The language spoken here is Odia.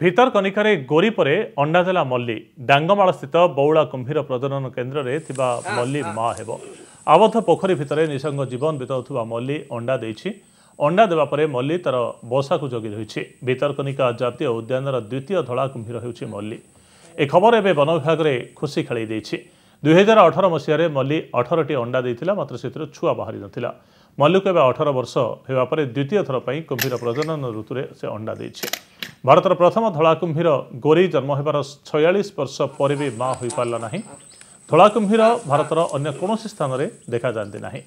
ଭିତରକନିକାରେ ଗୋରି ପରେ ଅଣ୍ଡା ଦେଲା ମଲ୍ଲି ଡାଙ୍ଗମାଳସ୍ଥିତ ବଉଳା କୁମ୍ଭୀର ପ୍ରଜନନ କେନ୍ଦ୍ରରେ ଥିବା ମଲ୍ଲି ମା ହେବ ଆବଦ୍ଧ ପୋଖରୀ ଭିତରେ ନିଶଙ୍ଗ ଜୀବନ ବିତାଉଥିବା ମଲ୍ଲି ଅଣ୍ଡା ଦେଇଛି ଅଣ୍ଡା ଦେବା ପରେ ମଲ୍ଲି ତା'ର ବସାକୁ ଜଗି ରହିଛି ଭିତରକନିକା ଜାତୀୟ ଉଦ୍ୟାନର ଦ୍ୱିତୀୟ ଧଳା କୁମ୍ଭୀର ହେଉଛି ମଲ୍ଲି ଏ ଖବର ଏବେ ବନ ବିଭାଗରେ ଖୁସି ଖେଳାଇ ଦେଇଛି ଦୁଇହଜାର ଅଠର ମସିହାରେ ମଲ୍ଲି ଅଠରଟି ଅଣ୍ଡା ଦେଇଥିଲା ମାତ୍ର ସେଥିରୁ ଛୁଆ ବାହାରି ନଥିଲା ମଲ୍ଲିକୁ ଏବେ ଅଠର ବର୍ଷ ହେବା ପରେ ଦ୍ୱିତୀୟ ଥର ପାଇଁ କୁମ୍ଭୀର ପ୍ରଜନନ ଋତୁରେ ସେ ଅଣ୍ଡା ଦେଇଛି ଭାରତର ପ୍ରଥମ ଧଳାକୁମ୍ଭୀର ଗୋରେଇ ଜନ୍ମ ହେବାର ଛୟାଳିଶ ବର୍ଷ ପରେ ବି ମା ହୋଇପାରିଲା ନାହିଁ ଧଳାକୁମ୍ଭୀର ଭାରତର ଅନ୍ୟ କୌଣସି ସ୍ଥାନରେ ଦେଖାଯାଆନ୍ତି ନାହିଁ